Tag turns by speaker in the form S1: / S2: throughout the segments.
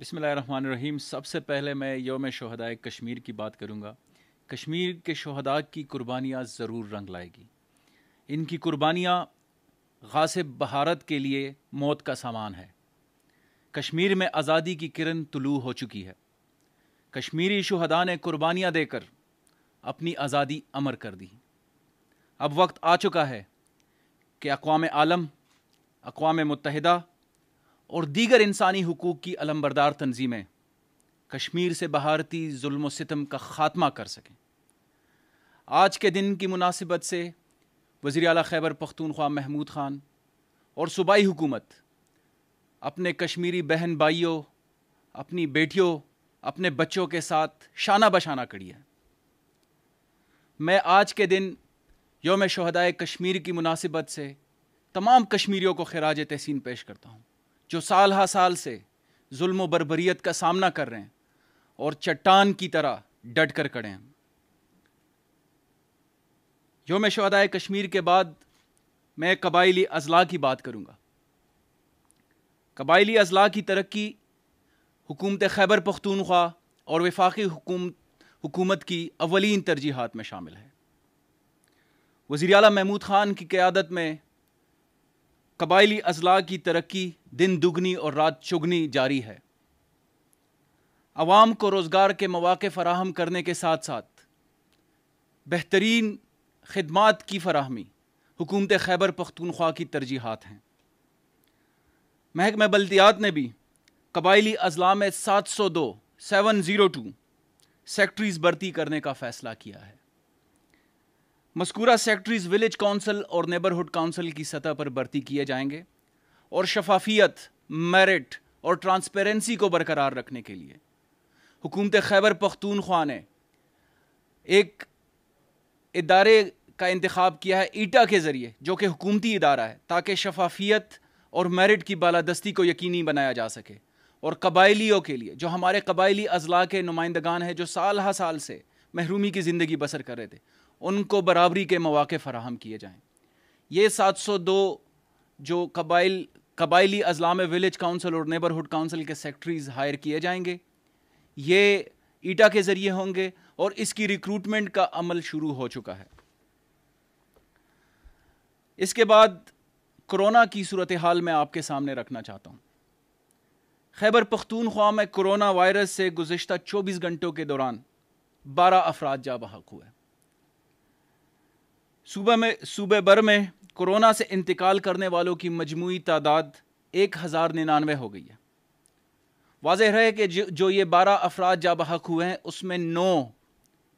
S1: बिसमीम सबसे पहले मैं योम शहदाय कश्मीर की बात करूँगा कश्मीर के शहदा की कुर्बानियां ज़रूर रंग लाएगी इनकी कुर्बानियाँ गासिब बहारत के लिए मौत का सामान है कश्मीर में आज़ादी की किरण तुलू हो चुकी है कश्मीरी शहदा ने कुर्बानियाँ देकर अपनी आज़ादी अमर कर दी अब वक्त आ चुका है कि अकवाम आलम अकवाम मुतहदा और दीगर इंसानी हकूक़ की अलमबरदार तनजीमें कश्मीर से भारती जुल्म सितम का ख़ात्मा कर सकें आज के दिन की मुनासिबत से वज़ी अला खैबर पख्तूनख्वा महमूद ख़ान और सूबाई हुकूमत अपने कश्मीरी बहन भाइयों अपनी बेटियों अपने बच्चों के साथ शाना बशाना खड़ी है मैं आज के दिन योम शहदाय कश्मीर की मुनासिबत से तमाम कश्मीरियों को खराज तहसीन पेश करता हूँ जो साल हा साल से जुल्म बरबरीत का सामना कर रहे हैं और चट्टान की तरह डट कर खड़े हैं योम शहदाय कश्मीर के बाद मैं कबायली अजला की बात करूँगा कबायली अजला की तरक्की हुकूमत खैबर पख्तूनख्वा और वफाकी हुकूमत की अवलिन तरजीहत में शामिल है वजीर अला महमूद ख़ान की क़्यादत में कबायली अजला की तरक्की दिन दुगनी और रात चुगनी जारी है आवाम को रोज़गार के मौाक़े फ़राहम करने के साथ साथ बेहतरीन खदमात की फराहमी हुकूमत खैबर पख्तूनख्वा की तरजीहत हैं महकमे बल्दियात ने भी कबायली अजला में सात सौ दो सेवन ज़ीरो टू सेक्ट्रीज़ भर्ती करने का फ़ैसला किया है मस्कूरा सेक्ट्रीज विलेज काउंसिल और नेबरहुड काउंसिल की सतह पर भर्ती किए जाएंगे और शफाफियत मेरिट और ट्रांसपेरेंसी को बरकरार रखने के लिए हुकूमत खैबर पख्तूनख्वा ने एक इदारे का इंतखब किया है ईटा के ज़रिए जो कि हुकूमती इदारा है ताकि शफाफियत और मेरिट की बालादस्ती को यकीनी बनाया जा सके और कबायलियों के लिए जो हमारे कबायली अजला के नुमाइंदगान हैं जो साल हा साल से महरूमी की ज़िंदगी बसर कर रहे थे उनको बराबरी के मौाक़ फ़राहम किए जाएँ ये 702 जो कबाइल कबाइली अजला में विलेज काउंसिल और नेबरहुड काउंसिल के सेक्रटरीज हायर किए जाएंगे ये ईटा के ज़रिए होंगे और इसकी रिक्रूटमेंट का अमल शुरू हो चुका है इसके बाद कोरोना की सूरत हाल मैं आपके सामने रखना चाहता हूँ खैबर पख्तूनख्वा में कोरोना वायरस से गुजशत चौबीस घंटों के दौरान बारह अफराद जा बहक हुए सूबे में सूबे भर में कोरोना से इंतकाल करने वालों की मजमू तादाद एक हज़ार निन्यानवे हो गई है वाज है कि जो जो ये बारह अफराद जा बहक हुए हैं उसमें नौ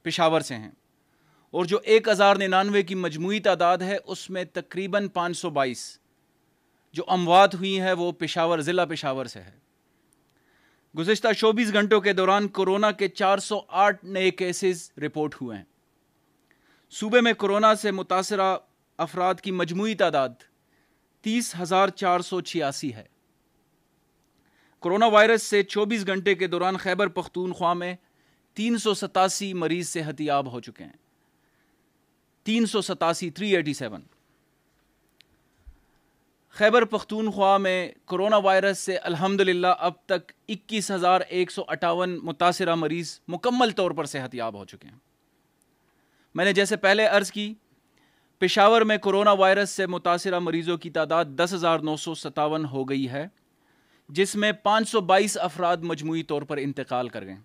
S1: पेशावर से हैं और जो एक हज़ार निन्यानवे की मजमू तादाद है उसमें तकरीबन पाँच सौ बाईस जो अमवात हुई हैं वो पेशावर ज़िला पेशावर से है गुजशत चौबीस घंटों के दौरान कोरोना के चार सौ आठ नए केसेस रिपोर्ट हुए हैं सूबे में कोरोना से मुतासर अफराद की मजमू तादाद तीस हज़ार चार सौ छियासी है कोरोना वायरस से चौबीस घंटे के दौरान खैबर पख्तूनख्वा में तीन सौ सतासी मरीज सेहतियाब हो चुके हैं तीन सौ सतासी three eighty seven Khyber Pakhtunkhwa में कोरोना वायरस से अलहमदिल्ला अब तक इक्कीस हज़ार एक सौ अट्ठावन मुतासर मरीज़ मुकम्मल तौर पर सेहतियाब हो चुके हैं मैंने जैसे पहले अर्ज़ की पेशावर में कोरोना वायरस से मुतासर मरीज़ों की तादाद दस हज़ार नौ सौ सतावन हो गई है जिसमें पांच सौ बाईस अफराद मजमू तौर पर इंतकाल कर गए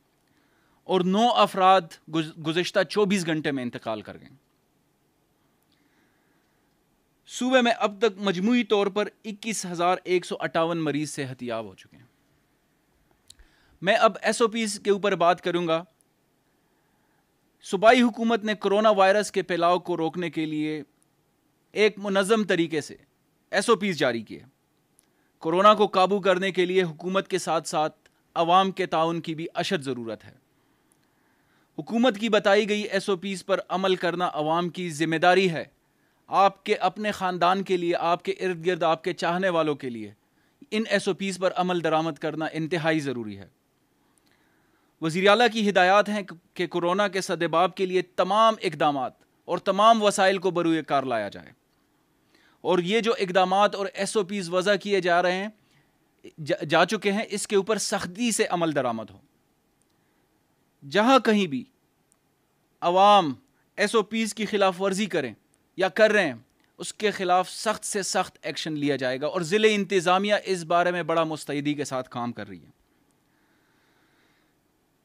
S1: और नौ अफराद गुज, गुजशत चौबीस घंटे में इंतकाल कर गए सूबे में अब तक मजमू तौर पर इक्कीस हज़ार एक सौ अट्ठावन मरीज सेहतियाब हो चुके हैं मैं अब एस ओ पी के ऊपर बात करूंगा सूबाई हुकूमत ने कोरोना वायरस के फैलाव को रोकने के लिए एक मुनज़म तरीके से एस ओ पीज़ जारी किए कोरोना को काबू करने के लिए हुकूमत के साथ साथ आवाम के ताउन की भी अशद ज़रूरत है हुकूमत की बताई गई एस ओ पीज़ पर अमल करना अवाम की जिम्मेदारी है आपके अपने ख़ानदान के लिए आपके इर्द गिर्द आपके चाहने वालों के लिए इन एस ओ पीज़ पर अमल दरामद करना इंतहाई ज़रूरी है वज़ी अला की हिदायत हैं कि कोरोना के सदबाब के लिए तमाम इकदाम और तमाम वसाइल को बरू कार लाया जाए और ये जो इकदाम और एस ओ पीज़ वज़ा किए जा रहे हैं जा, जा चुके हैं इसके ऊपर सख्ती से अमल दरामद हो जहाँ कहीं भी आवाम एस ओ पीज़ की खिलाफ वर्जी करें या कर रहे हैं उसके ख़िलाफ़ सख्त से सख्त एक्शन लिया जाएगा और ज़िले इंतज़ामिया इस बारे में बड़ा मुस्तैदी के साथ काम कर रही है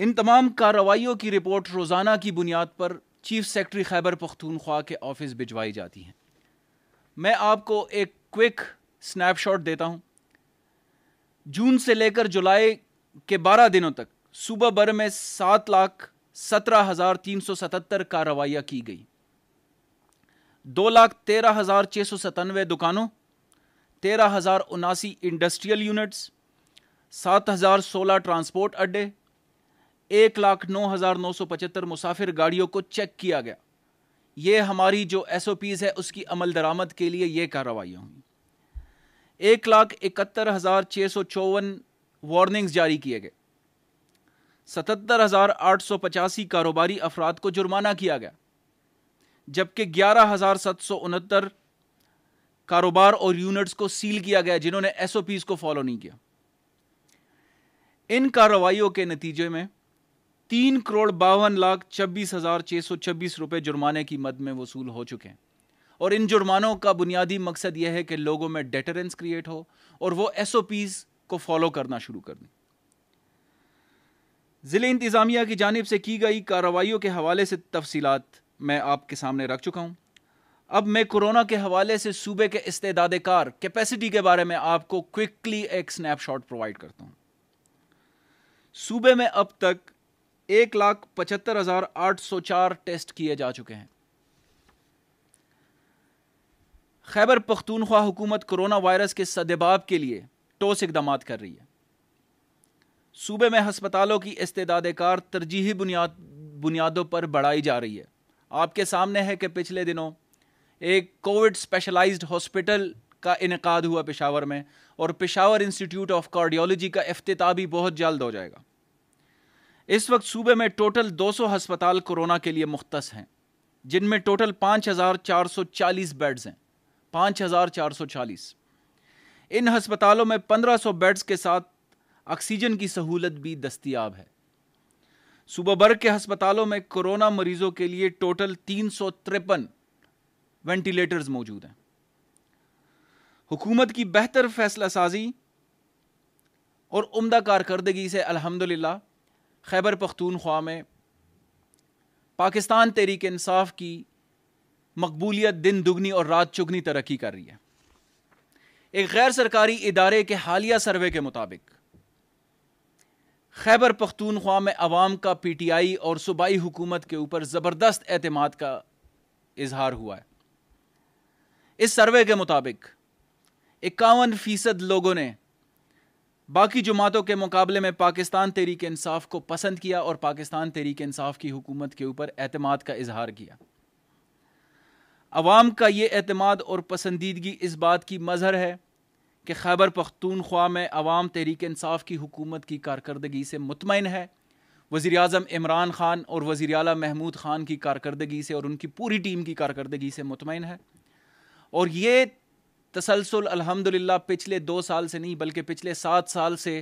S1: इन तमाम कार्रवाइयों की रिपोर्ट रोज़ाना की बुनियाद पर चीफ सेक्रेटरी खैबर पख्तूनख्वा के ऑफिस भिजवाई जाती हैं मैं आपको एक क्विक स्नैपशॉट देता हूं जून से लेकर जुलाई के 12 दिनों तक सुबह भर में सात लाख सत्रह हज़ार तीन सौ सतहत्तर कार्रवाइयाँ की गई दो लाख तेरह हज़ार छः सौ सतानवे दुकानों तेरह हज़ार उनासी इंडस्ट्रियल यूनिट्स सात हज़ार सोलह ट्रांसपोर्ट अड्डे एक लाख नौ हज़ार नौ सौ पचहत्तर मुसाफिर गाड़ियों को चेक किया गया ये हमारी जो एस ओ पीज़ है उसकी अमल दरामद के लिए ये कार्रवाइयाँ हुई एक लाख इकहत्तर हज़ार छः सौ चौवन वार्निंग्स जारी किए गए सतहत्तर हज़ार आठ सौ पचासी कारोबारी अफराद को जुर्माना किया गया जबकि ग्यारह हज़ार सात सौ उनहत्तर कारोबार और यूनिट्स को सील किया गया जिन्होंने एस ओ पीज़ को फॉलो नहीं किया इन कार्रवाइयों के नतीजे में तीन करोड़ बावन लाख छब्बीस हज़ार छह सौ छब्बीस रुपए जुर्माने की मद में वसूल हो चुके हैं और इन जुर्मानों का बुनियादी मकसद यह है कि लोगों में डेटरेंस क्रिएट हो और वो एस ओ पीज़ को फॉलो करना शुरू कर दें ज़िले इंतज़ामिया की जानब से की गई कार्रवाइयों के हवाले से तफसीत मैं आपके सामने रख चुका हूं अब मैं कोरोना के हवाले से सूबे के इस्तेदाद कार कैपेसिटी के बारे में आपको क्विकली एक स्नैपशॉट प्रोवाइड करता हूं सूबे में अब तक एक लाख पचहत्तर हजार आठ सौ चार टेस्ट किए जा चुके हैं खैबर पख्तूनख्वा हुकूमत कोरोना वायरस के सदबाब के लिए ठोस इकदाम कर रही है सूबे में हस्पतालों की इस्तेदाद कार तरजीही बुनियाद बुनियादों पर बढ़ाई जा रही है आपके सामने है कि पिछले दिनों एक कोविड स्पेशलाइज्ड हॉस्पिटल का इनका हुआ पेशावर में और पेशावर इंस्टीट्यूट ऑफ कार्डियोलॉजी का अफ्ताह भी बहुत जल्द हो जाएगा इस वक्त सूबे में टोटल 200 हस्पताल कोरोना के लिए मुख्त हैं जिनमें टोटल 5,440 बेड्स हैं 5,440 इन हस्पतालों में 1500 बेड्स के साथ ऑक्सीजन की सहूलत भी दस्तियाब है सूबा भर के अस्पतालों में कोरोना मरीजों के लिए टोटल तीन वेंटिलेटर्स मौजूद हैं हुकूमत की बेहतर फैसला साजी और उम्दा कारकर्दगी से अल्हम्दुलिल्लाह खैबर पख्तूनख्वा में पाकिस्तान तहरीक इंसाफ की मकबूलियत दिन दुगनी और रात चुगनी तरक्की कर रही है एक गैर सरकारी इदारे के हालिया सर्वे के मुताबिक खैबर पख्तूनख्वा में आवाम का पी टी आई और सूबाई हुकूमत के ऊपर ज़बरदस्त एतमाद का इजहार हुआ है इस सर्वे के मुताबिक इक्यावन फ़ीसद लोगों ने बाकी जमातों के मुकाबले में पाकिस्तान तहरीक इंसाफ को पसंद किया और पाकिस्तान तहरीक इंसाफ की हुकूमत के ऊपर एतमाद का इजहार किया अवाम का ये अतमाद और पसंदीदगी इस बात की मजहर है कि खैबर पख्तूनख्वा में अवाम तहरीक इंसाफ की हुकूमत की कारकर्दगी से मुतमिन है वज़ी अजम इमरान ख़ान और वज़ी अला महमूद ख़ान की कारकर्दगी से और उनकी पूरी टीम की कारकर्दगी से मुतमिन है और ये तसलसल अल्हम्दुलिल्लाह पिछले दो साल से नहीं बल्कि पिछले सात साल से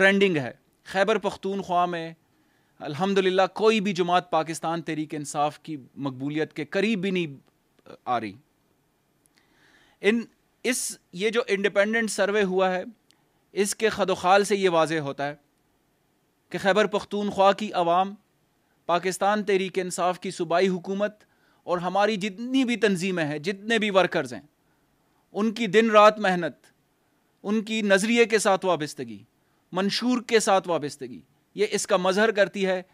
S1: ट्रेंडिंग है खैबर पख्तूनख्वा में अल्हम्दुलिल्लाह कोई भी जमात पाकिस्तान तहरीक इंसाफ की मकबूलीत के करीब भी नहीं आ रही इन इस ये जो इंडिपेंडेंट सर्वे हुआ है इसके खदोखाल से ये वाज होता है कि खैबर पख्तूनख्वा की आवाम पाकिस्तान तहरीक इंसाफ की सूबाई हुकूमत और हमारी जितनी भी तनजीमें हैं जितने भी वर्कर्स हैं उनकी दिन रात मेहनत उनकी नज़रिए के साथ वाबस्तगी मंशूर के साथ वाबस्तगी ये इसका मजहर करती है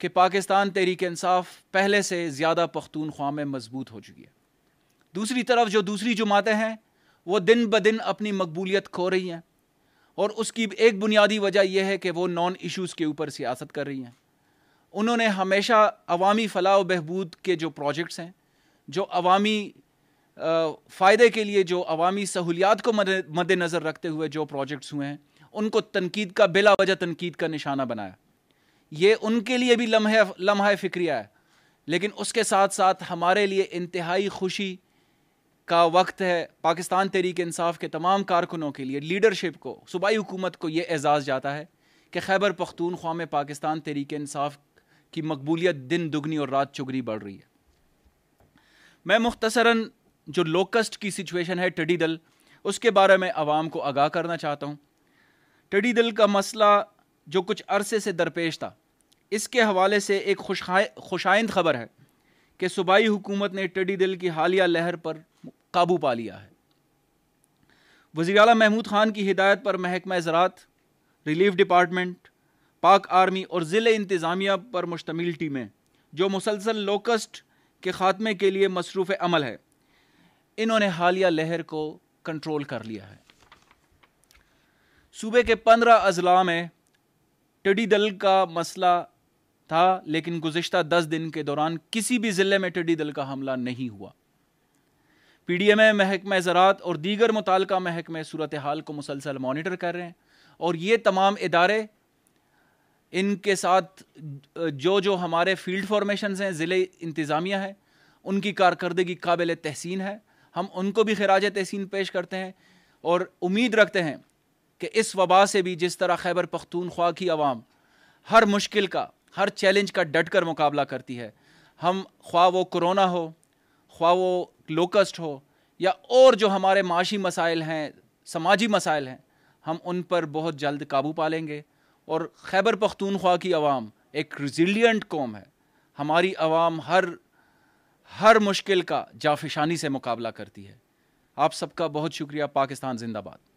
S1: कि पाकिस्तान तहरीक इंसाफ पहले से ज़्यादा पख्तूनख्वा में मजबूत हो चुकी है दूसरी तरफ जो दूसरी जमातें हैं वो दिन ब दिन अपनी मकबूलियत खो रही हैं और उसकी एक बुनियादी वजह यह है कि वो नॉन इशूज़ के ऊपर सियासत कर रही हैं उन्होंने हमेशा अवामी फलाह बहबूद के जो प्रोजेक्ट्स हैं जो अवामी फ़ायदे के लिए जो अवामी सहूलियात को मद्देनज़र रखते हुए जो प्रोजेक्ट्स हुए हैं उनको तनकीद का बिला वजह तनकीद का निशाना बनाया ये उनके लिए भी लम्हे लम्हा फ़िक्रिया है लेकिन उसके साथ साथ हमारे लिए इंतहाई खुशी का वक्त है पाकिस्तान तहरीक इंसाफ के तमाम कारकुनों के लिए लीडरशिप को सूबाई हुकूमत को ये एजाज़ जाता है कि खैबर पख्तूनख्वा में पाकिस्तान तहरीक इंसाफ की मकबूलियत दिन दुगनी और रात चुगनी बढ़ रही है मैं मुख्तसरा जो लोकस्ट की सिचुएशन है टडी दल उसके बारे में आवाम को आगाह करना चाहता हूँ टडी दल का मसला जो कुछ अरसे से दरपेश था इसके हवाले से एक खुशाइंद खबर है कि सूबाई हुकूमत ने टडी दल की हालिया लहर पर काबू पा लिया है वजी अला महमूद ख़ान की हिदायत पर महकमा ज़रात रिलीफ डिपार्टमेंट पाक आर्मी और ज़िले इंतज़ामिया पर मुश्तमिल टीमें जो मुसलसल लोकस्ट के ख़ात्मे के लिए मसरूफ़ अमल है इन्होंने हालिया लहर को कंट्रोल कर लिया है सूबे के पंद्रह अजला में टिडी दल का मसला था लेकिन गुजशत दस दिन के दौरान किसी भी ज़िले में टिडी दल का हमला नहीं हुआ पी डी एम ए महकमे ज़रात और दीगर मुतल महकमे सूरत हाल को मुसलसल मोनिटर कर रहे हैं और ये तमाम इदारे इनके साथ जो जो हमारे फील्ड फॉर्मेशन हैं ज़िले इंतज़ामिया हैं उनकी कारकरदगी काबिल तहसीन है हम उनको भी खराज तहसीन पेश करते हैं और उम्मीद रखते हैं कि इस वबा से भी जिस तरह खैबर पख्तूनख्वा की आवाम हर मुश्किल का हर चैलेंज का डट कर मुकाबला करती है हम ख्वा वो कोरोना हो ख्वा वो लोकस्ट हो या और जो हमारे माशी मसाइल हैं समाजी मसाइल हैं हम उन पर बहुत जल्द काबू पा लेंगे और खैबर पख्तूनख्वा की आवाम एक रिजिलियंट कौम है हमारी आवाम हर हर मुश्किल का जाफिशानी से मुकाबला करती है आप सबका बहुत शुक्रिया पाकिस्तान जिंदाबाद